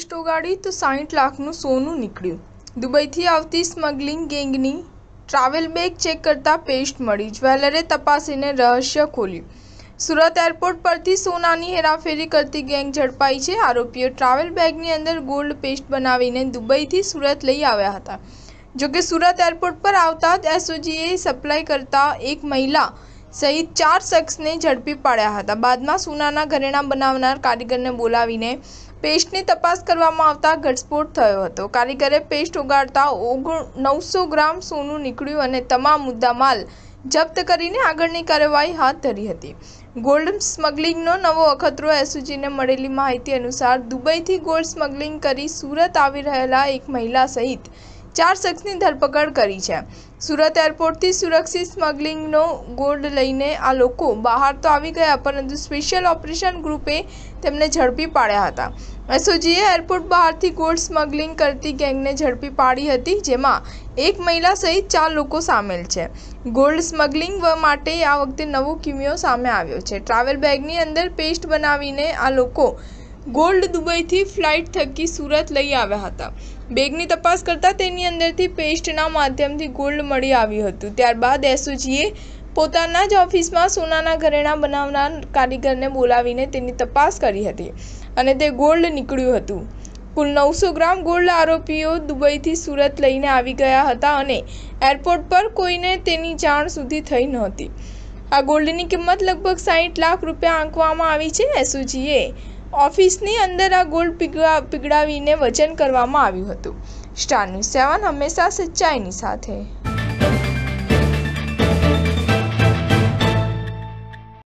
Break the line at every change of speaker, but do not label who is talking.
terrorist ઓગાડી તો સાહીઠ લાખનું સોનું નીકળ્યું દુબઈથી આવતી સ્મગલિંગ ગેંગની ટ્રાવેલ બેગ ચેક કરતા પેસ્ટ મળી જ્વેલરે તપાસીને રહસ્ય ખોલ્યું સુરત એરપોર્ટ પરથી સોનાની હેરાફેરી કરતી ગેંગ ઝડપાઈ છે આરોપીઓ ટ્રાવેલ બેગની અંદર ગોલ્ડ પેસ્ટ બનાવીને દુબઈથી સુરત લઈ આવ્યા હતા જોકે સુરત એરપોર્ટ પર આવતા જ એસઓજીએ સપ્લાય કરતા એક મહિલા સહિત ચાર શખ્સને ઝડપી પાડ્યા હતા બાદમાં સોનાના ઘરેણા બનાવનાર કારીગરને બોલાવીને પેસ્ટની તપાસ કરવામાં આવતા ઘટસ્ફોટ થયો હતો કારીગરે પેસ્ટ ઉગાડતા ઓગણ નવસો ગ્રામ સોનું નીકળ્યું અને તમામ મુદ્દા માલ જપ્ત કરીને આગળની કાર્યવાહી હાથ ધરી હતી ગોલ્ડ સ્મગલિંગનો નવો અખતરો એસઓજીને મળેલી માહિતી અનુસાર દુબઈથી ગોલ્ડ સ્મગલિંગ કરી સુરત આવી રહેલા એક મહિલા સહિત ચાર શખ્સની ધરપકડ કરી છે સુરત એરપોર્ટથી સુરક્ષિત સ્મગલિંગનો ગોલ્ડ લઈને આ લોકો બહાર તો આવી ગયા પરંતુ સ્પેશિયલ ઓપરેશન ગ્રુપે તેમને ઝડપી પાડ્યા હતા એસઓજીએ એરપોર્ટ બહારથી ગોલ્ડ સ્મગલિંગ કરતી ગેંગને ઝડપી પાડી હતી જેમાં એક મહિલા સહિત ચાર લોકો સામેલ છે ગોલ્ડ સ્મગલિંગ માટે આ વખતે નવો કિમિયો સામે આવ્યો છે ટ્રાવેલ બેગની અંદર પેસ્ટ બનાવીને આ લોકો ગોલ્ડ દુબઈથી ફ્લાઇટ થકી સુરત લઈ આવ્યા હતા બેગની તપાસ કરતાં તેની અંદરથી પેસ્ટના માધ્યમથી ગોલ્ડ મળી આવ્યું હતું ત્યારબાદ એસઓજીએ પોતાના જ ઓફિસમાં સોનાના ઘરેણા બનાવનાર કારીગરને બોલાવીને તેની તપાસ કરી હતી અને તે ગોલ્ડ નીકળ્યું હતું કુલ નવસો ગ્રામ ગોલ્ડ આરોપીઓ દુબઈથી સુરત લઈને આવી ગયા હતા અને એરપોર્ટ પર કોઈને તેની જાણ સુધી થઈ નહોતી આ ગોલ્ડની કિંમત લગભગ સાહીઠ લાખ રૂપિયા આંકવામાં આવી છે એસઓજીએ ઓફિસની અંદર આ ગોલ્ડ પીગળા પીગળાવીને વજન કરવામાં આવ્યું હતું સ્ટાર ન્યૂઝ સેવન હંમેશા સચ્ચાઈની સાથે